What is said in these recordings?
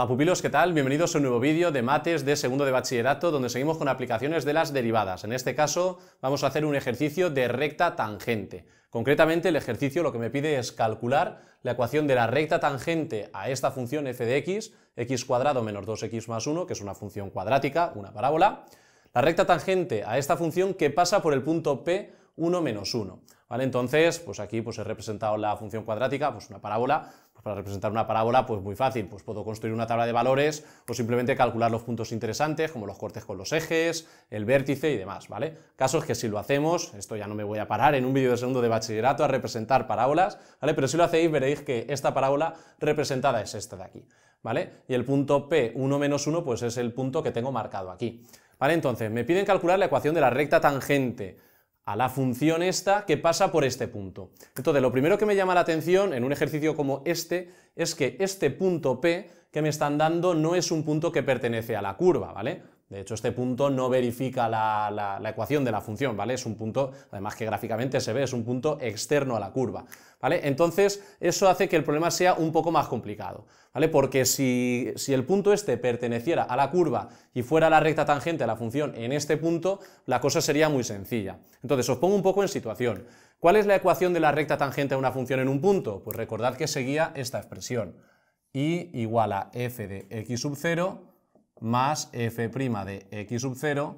Hola pupilos, ¿qué tal? Bienvenidos a un nuevo vídeo de mates de segundo de bachillerato donde seguimos con aplicaciones de las derivadas. En este caso vamos a hacer un ejercicio de recta tangente. Concretamente el ejercicio lo que me pide es calcular la ecuación de la recta tangente a esta función f de x, x cuadrado menos 2x más 1, que es una función cuadrática, una parábola, la recta tangente a esta función que pasa por el punto p 1 menos 1. ¿vale? Entonces, pues aquí pues he representado la función cuadrática, pues una parábola, pues para representar una parábola, pues muy fácil, pues puedo construir una tabla de valores o simplemente calcular los puntos interesantes, como los cortes con los ejes, el vértice y demás, ¿vale? Caso es que si lo hacemos, esto ya no me voy a parar en un vídeo de segundo de bachillerato a representar parábolas, ¿vale? Pero si lo hacéis veréis que esta parábola representada es esta de aquí, ¿vale? Y el punto P, 1 menos 1, pues es el punto que tengo marcado aquí. ¿Vale? Entonces, me piden calcular la ecuación de la recta tangente a la función esta que pasa por este punto. Entonces, lo primero que me llama la atención en un ejercicio como este es que este punto P que me están dando no es un punto que pertenece a la curva, ¿vale? De hecho, este punto no verifica la, ecuación de la función, ¿vale? Es un punto, además que gráficamente se ve, es un punto externo a la curva, ¿vale? Entonces, eso hace que el problema sea un poco más complicado, ¿vale? Porque si, si el punto este perteneciera a la curva y fuera la recta tangente a la función en este punto, la cosa sería muy sencilla. Entonces, os pongo un poco en situación. ¿Cuál es la ecuación de la recta tangente a una función en un punto? Pues recordad que seguía esta expresión, y igual a f de x sub 0 más f' de x sub 0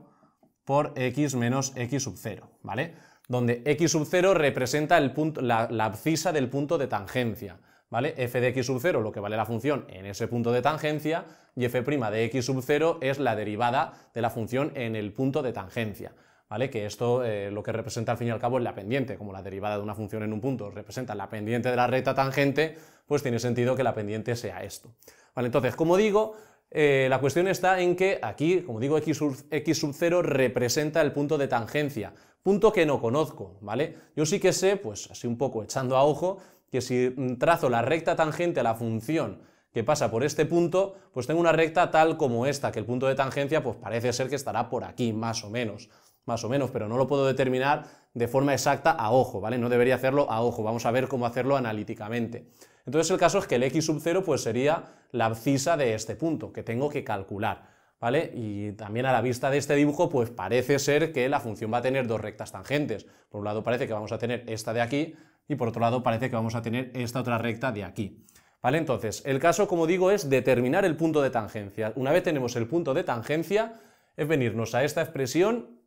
por x menos x sub 0, ¿vale? Donde x sub 0 representa el punto, la, abscisa del punto de tangencia, ¿vale? f de x sub 0, lo que vale la función en ese punto de tangencia, y f' de x sub 0 es la derivada de la función en el punto de tangencia, ¿vale? Que esto eh, lo que representa al fin y al cabo es la pendiente, como la derivada de una función en un punto representa la pendiente de la recta tangente, pues tiene sentido que la pendiente sea esto. Vale, entonces, como digo, eh, la cuestión está en que aquí, como digo, x sub, 0 representa el punto de tangencia, punto que no conozco, ¿vale? Yo sí que sé, pues así un poco echando a ojo, que si trazo la recta tangente a la función que pasa por este punto, pues tengo una recta tal como esta, que el punto de tangencia pues parece ser que estará por aquí, más o menos más o menos, pero no lo puedo determinar de forma exacta a ojo, ¿vale? No debería hacerlo a ojo, vamos a ver cómo hacerlo analíticamente. Entonces el caso es que el x sub 0 pues sería la abscisa de este punto que tengo que calcular, ¿vale? Y también a la vista de este dibujo pues parece ser que la función va a tener dos rectas tangentes. Por un lado parece que vamos a tener esta de aquí y por otro lado parece que vamos a tener esta otra recta de aquí. ¿Vale? Entonces, el caso, como digo, es determinar el punto de tangencia. Una vez tenemos el punto de tangencia, es venirnos a esta expresión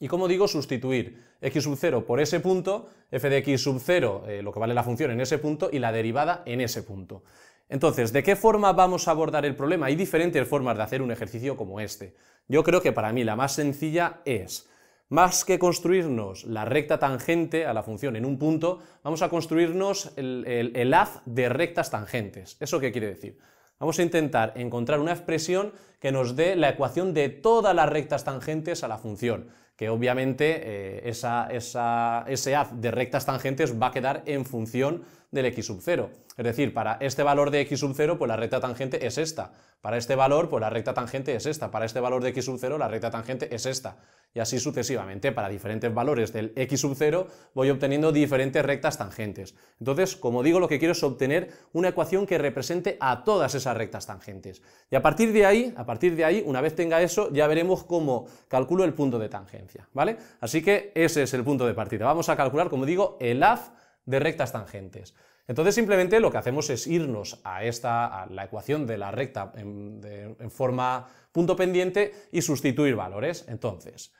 y como digo, sustituir x sub 0 por ese punto, f de x sub 0, eh, lo que vale la función en ese punto, y la derivada en ese punto. Entonces, ¿de qué forma vamos a abordar el problema? Hay diferentes formas de hacer un ejercicio como este. Yo creo que para mí la más sencilla es, más que construirnos la recta tangente a la función en un punto, vamos a construirnos el, el haz de rectas tangentes. ¿Eso qué quiere decir? Vamos a intentar encontrar una expresión que nos dé la ecuación de todas las rectas tangentes a la función que obviamente eh, esa, esa, ese haz de rectas tangentes va a quedar en función del x sub 0. Es decir, para este valor de x sub 0, pues la recta tangente es esta. Para este valor, pues la recta tangente es esta. Para este valor de x sub 0, la recta tangente es esta. Y así sucesivamente, para diferentes valores del x sub 0, voy obteniendo diferentes rectas tangentes. Entonces, como digo, lo que quiero es obtener una ecuación que represente a todas esas rectas tangentes. Y a partir de ahí, a partir de ahí, una vez tenga eso, ya veremos cómo calculo el punto de tangencia, ¿vale? Así que ese es el punto de partida. Vamos a calcular, como digo, el AF de rectas tangentes. Entonces simplemente lo que hacemos es irnos a, esta, a la ecuación de la recta en, forma punto pendiente y sustituir valores. Entonces,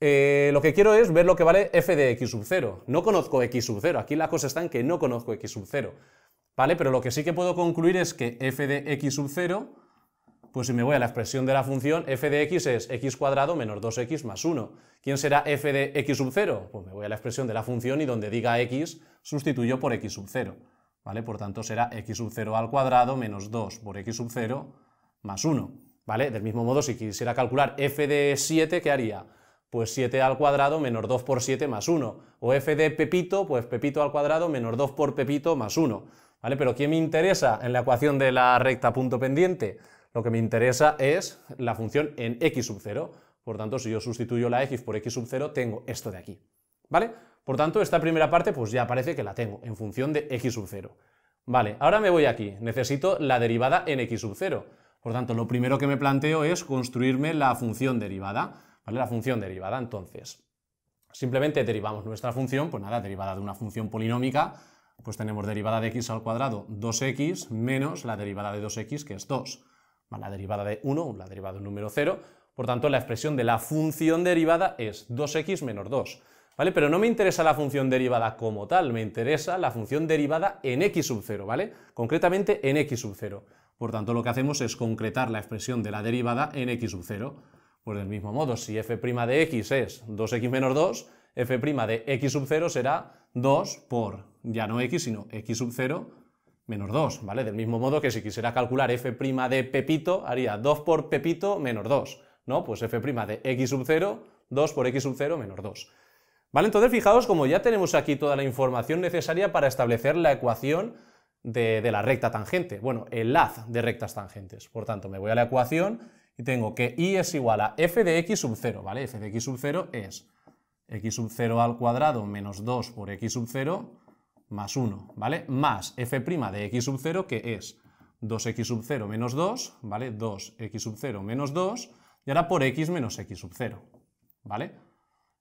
eh, lo que quiero es ver lo que vale f de x sub 0. No conozco x sub 0, aquí la cosa está en que no conozco x sub 0. ¿Vale? Pero lo que sí que puedo concluir es que f de x sub 0 pues si me voy a la expresión de la función, f de x es x cuadrado menos 2x más 1. ¿Quién será f de x sub 0? Pues me voy a la expresión de la función y donde diga x, sustituyo por x sub 0. ¿Vale? Por tanto, será x sub 0 al cuadrado menos 2 por x sub 0 más 1. ¿Vale? Del mismo modo, si quisiera calcular f de 7, ¿qué haría? Pues 7 al cuadrado menos 2 por 7 más 1. O f de Pepito, pues Pepito al cuadrado menos 2 por Pepito más 1. ¿Vale? Pero ¿quién me interesa en la ecuación de la recta punto pendiente? Lo que me interesa es la función en x sub 0. Por tanto, si yo sustituyo la x por x sub 0, tengo esto de aquí. ¿Vale? Por tanto, esta primera parte pues ya parece que la tengo en función de x sub 0. Vale, ahora me voy aquí. Necesito la derivada en x sub 0. Por tanto, lo primero que me planteo es construirme la función derivada. ¿Vale? La función derivada, entonces. Simplemente derivamos nuestra función, pues nada, derivada de una función polinómica, pues tenemos derivada de x al cuadrado 2x menos la derivada de 2x que es 2 la derivada de 1, la derivada de un número 0. Por tanto, la expresión de la función derivada es 2x menos 2. ¿Vale? Pero no me interesa la función derivada como tal, me interesa la función derivada en x sub 0, ¿vale? Concretamente en x sub 0. Por tanto, lo que hacemos es concretar la expresión de la derivada en x sub 0. Pues del mismo modo, si f' de x es 2x menos 2, f' de x sub 0 será 2 por, ya no x, sino x sub 0 menos 2, ¿vale? Del mismo modo que si quisiera calcular f' de Pepito, haría 2 por Pepito menos 2, ¿no? Pues f' de x sub 0, 2 por x sub 0 menos 2. ¿Vale? Entonces, fijaos como ya tenemos aquí toda la información necesaria para establecer la ecuación de, la recta tangente, bueno, el haz de rectas tangentes. Por tanto, me voy a la ecuación y tengo que y es igual a f de x sub 0, ¿vale? f de x sub 0 es x sub 0 al cuadrado menos 2 por x sub 0 más 1, ¿vale? Más f' de x sub 0, que es 2x sub 0 menos 2, ¿vale? 2x sub 0 menos 2, y ahora por x menos x sub 0, ¿vale?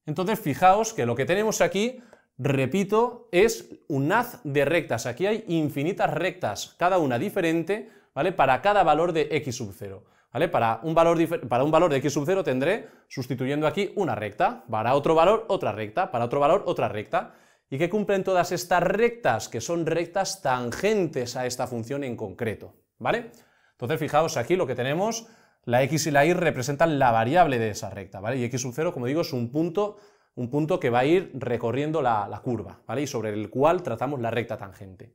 Entonces, fijaos que lo que tenemos aquí, repito, es un haz de rectas. Aquí hay infinitas rectas, cada una diferente, ¿vale? Para cada valor de x sub 0. ¿Vale? Para un, valor para un valor de x sub 0 tendré, sustituyendo aquí, una recta, para otro valor, otra recta, para otro valor, otra recta y qué cumplen todas estas rectas, que son rectas tangentes a esta función en concreto, ¿vale? Entonces, fijaos aquí lo que tenemos, la x y la y representan la variable de esa recta, ¿vale? Y x sub 0, como digo, es un punto, un punto que va a ir recorriendo la, la curva, ¿vale? Y sobre el cual tratamos la recta tangente.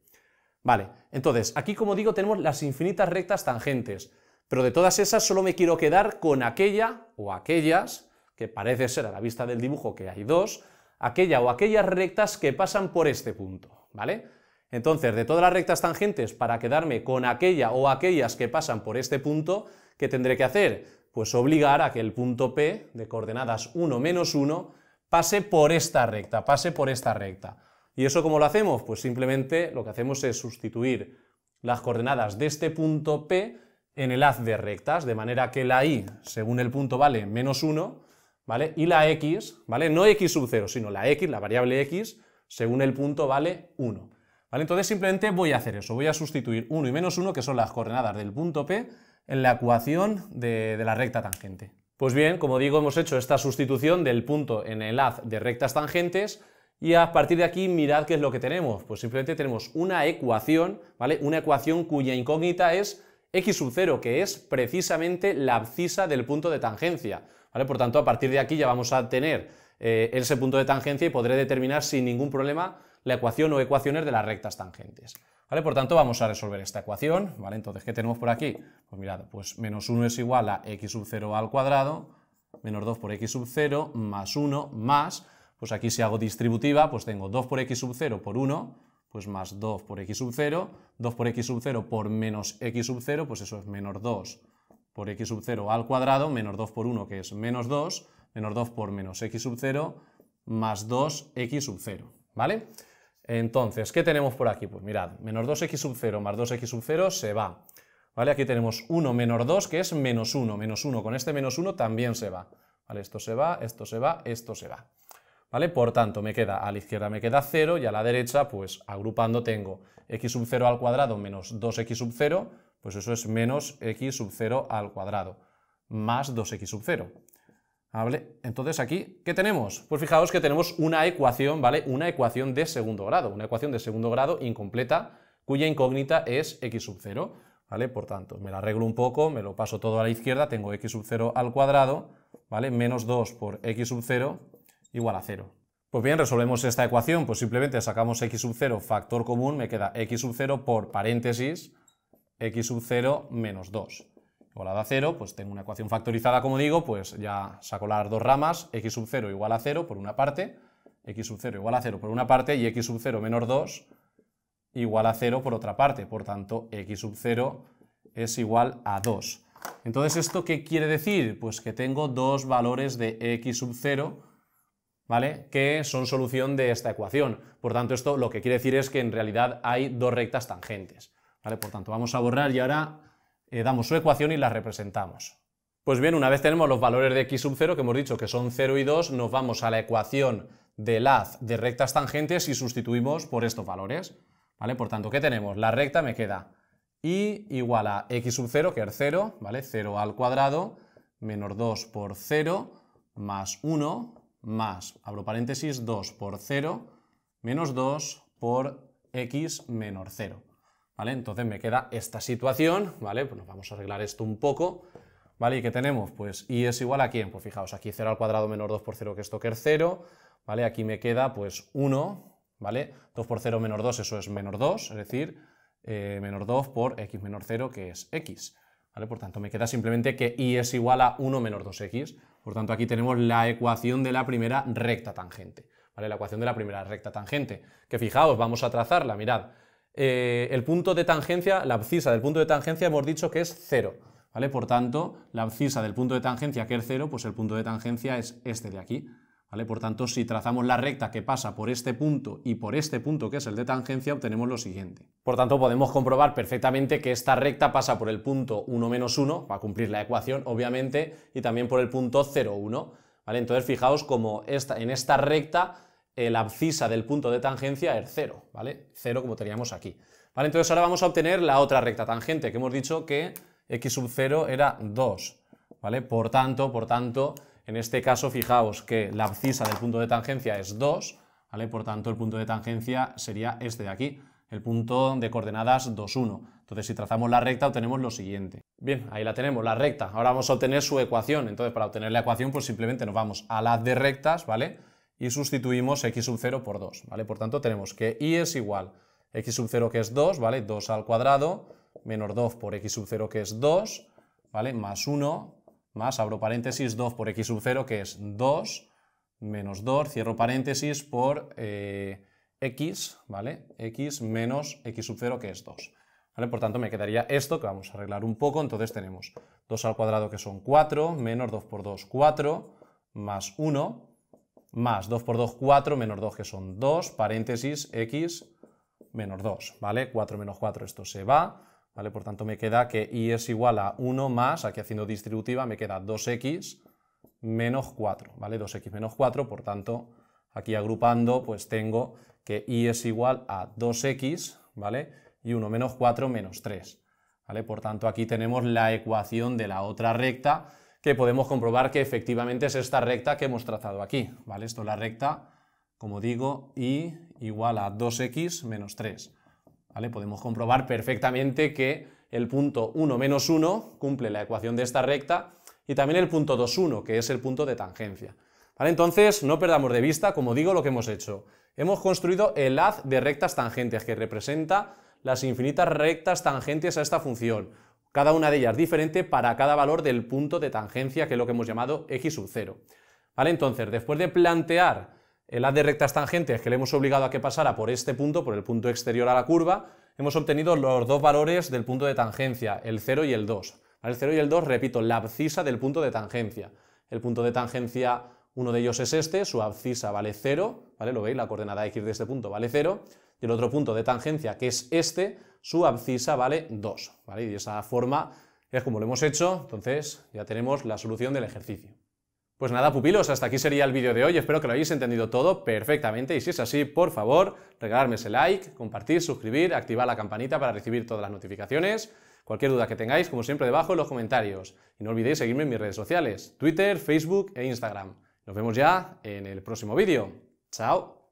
Vale, entonces, aquí como digo tenemos las infinitas rectas tangentes, pero de todas esas solo me quiero quedar con aquella o aquellas, que parece ser a la vista del dibujo que hay dos, aquella o aquellas rectas que pasan por este punto, ¿vale? Entonces, de todas las rectas tangentes, para quedarme con aquella o aquellas que pasan por este punto, ¿qué tendré que hacer? Pues obligar a que el punto P, de coordenadas 1 menos 1, pase por esta recta, pase por esta recta. ¿Y eso cómo lo hacemos? Pues simplemente lo que hacemos es sustituir las coordenadas de este punto P en el haz de rectas, de manera que la I, según el punto, vale menos 1, ¿vale? Y la x, ¿vale? No x sub 0, sino la x, la variable x, según el punto vale 1. ¿Vale? Entonces simplemente voy a hacer eso, voy a sustituir 1 y menos 1, que son las coordenadas del punto P, en la ecuación de, la recta tangente. Pues bien, como digo, hemos hecho esta sustitución del punto en el haz de rectas tangentes y a partir de aquí mirad qué es lo que tenemos. Pues simplemente tenemos una ecuación, ¿vale? Una ecuación cuya incógnita es x sub 0, que es precisamente la abscisa del punto de tangencia. ¿Vale? Por tanto, a partir de aquí ya vamos a tener eh, ese punto de tangencia y podré determinar sin ningún problema la ecuación o ecuaciones de las rectas tangentes. ¿Vale? Por tanto, vamos a resolver esta ecuación. ¿vale? Entonces, ¿qué tenemos por aquí? Pues mirad, pues menos 1 es igual a x sub 0 al cuadrado, menos 2 por x sub 0, más 1, más, pues aquí si hago distributiva, pues tengo 2 por x sub 0 por 1, pues más 2 por x sub 0, 2 por x sub 0 por menos x sub 0, pues eso es menos 2 por x sub 0 al cuadrado menos 2 por 1, que es menos 2, menos 2 por menos x sub 0 más 2x sub 0, ¿vale? Entonces, ¿qué tenemos por aquí? Pues mirad, menos 2x sub 0 más 2x sub 0 se va, ¿vale? Aquí tenemos 1 menos 2, que es menos 1, menos 1, con este menos 1 también se va, ¿vale? Esto se va, esto se va, esto se va, ¿vale? Por tanto, me queda, a la izquierda me queda 0 y a la derecha, pues agrupando tengo x sub 0 al cuadrado menos 2x sub 0 pues eso es menos x sub 0 al cuadrado, más 2x sub 0. ¿Vale? Entonces aquí, ¿qué tenemos? Pues fijaos que tenemos una ecuación, ¿vale? Una ecuación de segundo grado, una ecuación de segundo grado incompleta, cuya incógnita es x sub 0, ¿vale? Por tanto, me la arreglo un poco, me lo paso todo a la izquierda, tengo x sub 0 al cuadrado, ¿vale? Menos 2 por x sub 0 igual a 0. Pues bien, resolvemos esta ecuación, pues simplemente sacamos x sub 0 factor común, me queda x sub 0 por paréntesis, x sub 0 menos 2. La a 0, pues tengo una ecuación factorizada, como digo, pues ya saco las dos ramas, x sub 0 igual a 0 por una parte, x sub 0 igual a 0 por una parte y x sub 0 menos 2 igual a 0 por otra parte. Por tanto, x sub 0 es igual a 2. Entonces, ¿esto qué quiere decir? Pues que tengo dos valores de x sub 0, ¿vale? Que son solución de esta ecuación. Por tanto, esto lo que quiere decir es que en realidad hay dos rectas tangentes. ¿Vale? Por tanto, vamos a borrar y ahora eh, damos su ecuación y la representamos. Pues bien, una vez tenemos los valores de x sub 0, que hemos dicho que son 0 y 2, nos vamos a la ecuación de haz de rectas tangentes y sustituimos por estos valores. ¿Vale? Por tanto, ¿qué tenemos? La recta me queda y igual a x sub 0, que es 0, ¿vale? 0 al cuadrado, menos 2 por 0, más 1, más, abro paréntesis, 2 por 0, menos 2 por x menos 0. ¿vale? Entonces me queda esta situación, ¿vale? Pues nos vamos a arreglar esto un poco, ¿vale? ¿Y qué tenemos? Pues y es igual a quién, pues fijaos, aquí 0 al cuadrado menos 2 por 0, que esto que es 0, ¿vale? Aquí me queda pues 1, ¿vale? 2 por 0 menos 2, eso es menos 2, es decir, eh, menos 2 por x menos 0, que es x. ¿Vale? Por tanto, me queda simplemente que y es igual a 1 menos 2x. Por tanto, aquí tenemos la ecuación de la primera recta tangente. ¿Vale? La ecuación de la primera recta tangente. Que fijaos, vamos a trazarla, mirad. Eh, el punto de tangencia, la abscisa del punto de tangencia hemos dicho que es 0. ¿vale? Por tanto, la abscisa del punto de tangencia, que es 0, pues el punto de tangencia es este de aquí. ¿vale? Por tanto, si trazamos la recta que pasa por este punto y por este punto, que es el de tangencia, obtenemos lo siguiente. Por tanto, podemos comprobar perfectamente que esta recta pasa por el punto 1 menos 1, a cumplir la ecuación, obviamente, y también por el punto 0, 1. ¿vale? Entonces, fijaos como esta, en esta recta el eh, abscisa del punto de tangencia es 0, ¿vale? 0 como teníamos aquí. ¿Vale? Entonces ahora vamos a obtener la otra recta tangente, que hemos dicho que x sub 0 era 2, ¿vale? Por tanto, por tanto, en este caso fijaos que la abscisa del punto de tangencia es 2, ¿vale? Por tanto, el punto de tangencia sería este de aquí, el punto de coordenadas 2, 1. Entonces, si trazamos la recta, obtenemos lo siguiente. Bien, ahí la tenemos, la recta. Ahora vamos a obtener su ecuación. Entonces, para obtener la ecuación, pues simplemente nos vamos a las de rectas, ¿vale? y sustituimos x sub 0 por 2, ¿vale? Por tanto, tenemos que y es igual x sub 0 que es 2, ¿vale? 2 al cuadrado menos 2 por x sub 0 que es 2, ¿vale? Más 1 más, abro paréntesis, 2 por x sub 0 que es 2 menos 2, cierro paréntesis por eh, x, ¿vale? x menos x sub 0 que es 2. ¿Vale? Por tanto, me quedaría esto, que vamos a arreglar un poco, entonces tenemos 2 al cuadrado que son 4, menos 2 por 2, 4, más 1, más 2 por 2, 4, menos 2, que son 2, paréntesis, x, menos 2, ¿vale? 4 menos 4, esto se va, ¿vale? Por tanto, me queda que y es igual a 1 más, aquí haciendo distributiva, me queda 2x menos 4, ¿vale? 2x menos 4, por tanto, aquí agrupando, pues tengo que y es igual a 2x, ¿vale? Y 1 menos 4 menos 3, ¿vale? Por tanto, aquí tenemos la ecuación de la otra recta, que podemos comprobar que efectivamente es esta recta que hemos trazado aquí. ¿vale? Esto es la recta, como digo, y igual a 2x menos 3. ¿vale? Podemos comprobar perfectamente que el punto 1 menos 1 cumple la ecuación de esta recta y también el punto 2, 1, que es el punto de tangencia. ¿Vale? Entonces, no perdamos de vista, como digo, lo que hemos hecho. Hemos construido el haz de rectas tangentes, que representa las infinitas rectas tangentes a esta función cada una de ellas diferente para cada valor del punto de tangencia, que es lo que hemos llamado x sub 0. ¿Vale? Entonces, después de plantear el haz de rectas tangentes que le hemos obligado a que pasara por este punto, por el punto exterior a la curva, hemos obtenido los dos valores del punto de tangencia, el 0 y el 2. ¿Vale? El 0 y el 2, repito, la abscisa del punto de tangencia. El punto de tangencia, uno de ellos es este, su abscisa vale 0, ¿vale? Lo veis, la coordenada x de este punto vale 0, y el otro punto de tangencia, que es este, su abscisa vale 2. ¿vale? Y de esa forma es como lo hemos hecho, entonces ya tenemos la solución del ejercicio. Pues nada, pupilos, hasta aquí sería el vídeo de hoy. Espero que lo hayáis entendido todo perfectamente y si es así, por favor, regalarme ese like, compartir, suscribir, activar la campanita para recibir todas las notificaciones. Cualquier duda que tengáis, como siempre, debajo en los comentarios. Y no olvidéis seguirme en mis redes sociales, Twitter, Facebook e Instagram. Nos vemos ya en el próximo vídeo. ¡Chao!